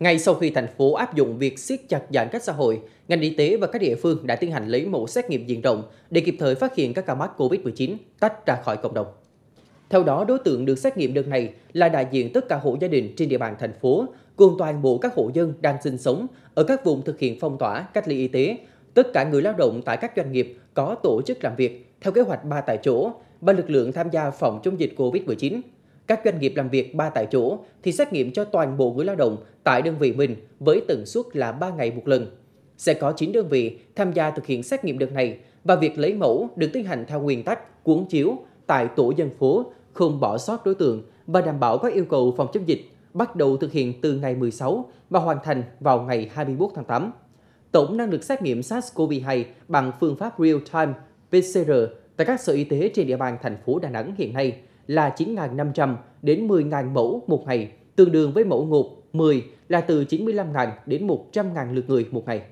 Ngay sau khi thành phố áp dụng việc siết chặt giãn cách xã hội, ngành y tế và các địa phương đã tiến hành lấy mẫu xét nghiệm diện rộng để kịp thời phát hiện các ca mắc COVID-19 tách ra khỏi cộng đồng. Theo đó, đối tượng được xét nghiệm đợt này là đại diện tất cả hộ gia đình trên địa bàn thành phố, cùng toàn bộ các hộ dân đang sinh sống ở các vùng thực hiện phong tỏa, cách ly y tế, tất cả người lao động tại các doanh nghiệp có tổ chức làm việc theo kế hoạch ba tại chỗ và lực lượng tham gia phòng chống dịch COVID-19 các doanh nghiệp làm việc 3 tại chỗ thì xét nghiệm cho toàn bộ người lao động tại đơn vị mình với tần suất là 3 ngày một lần. Sẽ có 9 đơn vị tham gia thực hiện xét nghiệm đợt này và việc lấy mẫu được tiến hành theo nguyên tắc cuốn chiếu tại tổ dân phố, không bỏ sót đối tượng và đảm bảo các yêu cầu phòng chống dịch bắt đầu thực hiện từ ngày 16 và hoàn thành vào ngày 21 tháng 8. Tổng năng lực xét nghiệm SARS-CoV-2 bằng phương pháp real-time PCR tại các sở y tế trên địa bàn thành phố Đà Nẵng hiện nay – là 9.500 đến 10.000 mẫu một ngày, tương đương với mẫu ngột 10 là từ 95.000 đến 100.000 lượt người một ngày.